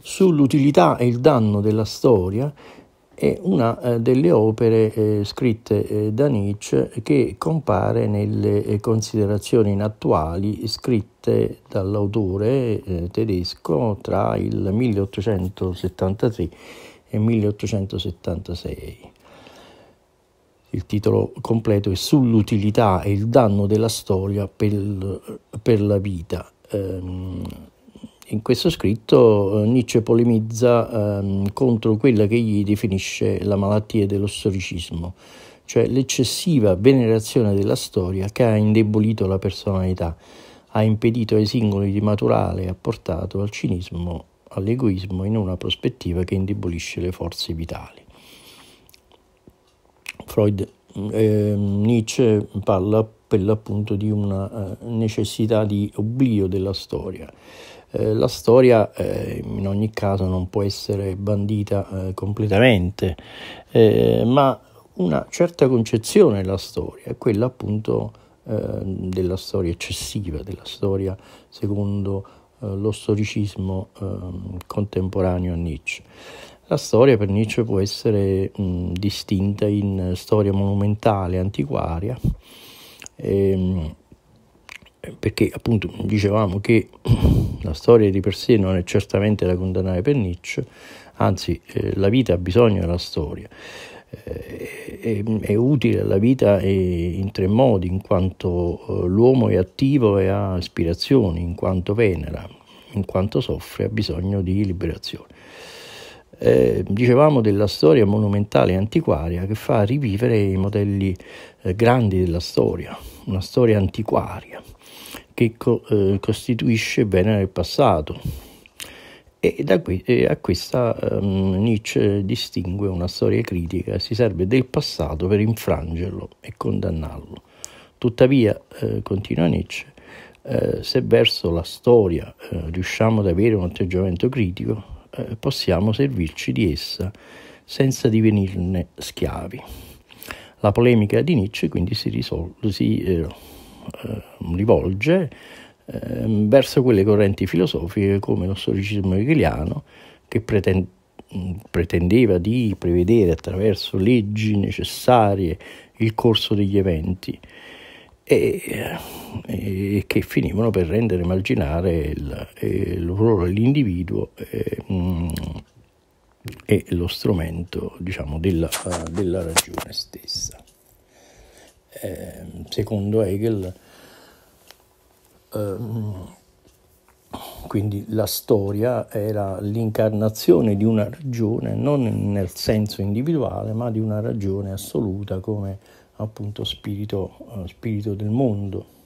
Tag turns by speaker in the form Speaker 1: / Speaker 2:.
Speaker 1: sull'utilità e il danno della storia è una eh, delle opere eh, scritte eh, da Nietzsche che compare nelle considerazioni inattuali scritte dall'autore tedesco tra il 1873 e 1876. Il titolo completo è Sull'utilità e il danno della storia per, per la vita. Ehm, in questo scritto eh, Nietzsche polemizza ehm, contro quella che egli definisce la malattia dello storicismo, cioè l'eccessiva venerazione della storia che ha indebolito la personalità, ha impedito ai singoli di maturare e ha portato al cinismo, all'egoismo in una prospettiva che indebolisce le forze vitali. Freud, eh, Nietzsche parla appunto per l'appunto di una eh, necessità di oblio della storia. Eh, la storia eh, in ogni caso non può essere bandita eh, completamente, eh, ma una certa concezione della storia è quella appunto eh, della storia eccessiva, della storia secondo lo storicismo ehm, contemporaneo a Nietzsche. La storia per Nietzsche può essere mh, distinta in storia monumentale, antiquaria, eh, perché appunto dicevamo che la storia di per sé non è certamente da condannare per Nietzsche, anzi eh, la vita ha bisogno della storia. Eh, è, è, utile alla vita eh, in tre modi, in quanto eh, l'uomo è attivo e ha aspirazioni, in quanto venera, in quanto soffre, ha bisogno di liberazione eh, dicevamo della storia monumentale e antiquaria che fa rivivere i modelli eh, grandi della storia, una storia antiquaria che co- eh, costituisce bene nel passato. E qui, a questa ehm, Nietzsche distingue una storia critica, si serve del passato per infrangerlo e condannarlo. Tuttavia, eh, continua Nietzsche, eh, se verso la storia eh, riusciamo ad avere un atteggiamento critico, eh, possiamo servirci di essa senza divenirne schiavi. La polemica di Nietzsche quindi si, risol- si eh, eh, rivolge ehm, verso quelle correnti filosofiche come lo storicismo hegeliano che pretendeva di prevedere attraverso leggi necessarie il corso degli eventi e, eh, e che finivano per rendere marginale il, eh, il ruolo dell'individuo e, eh, mm, e, lo strumento diciamo, della, della ragione stessa. secondo Hegel, ehm, quindi la storia era l'incarnazione di una ragione, non nel senso individuale, ma di una ragione assoluta come appunto spirito, eh, spirito del mondo.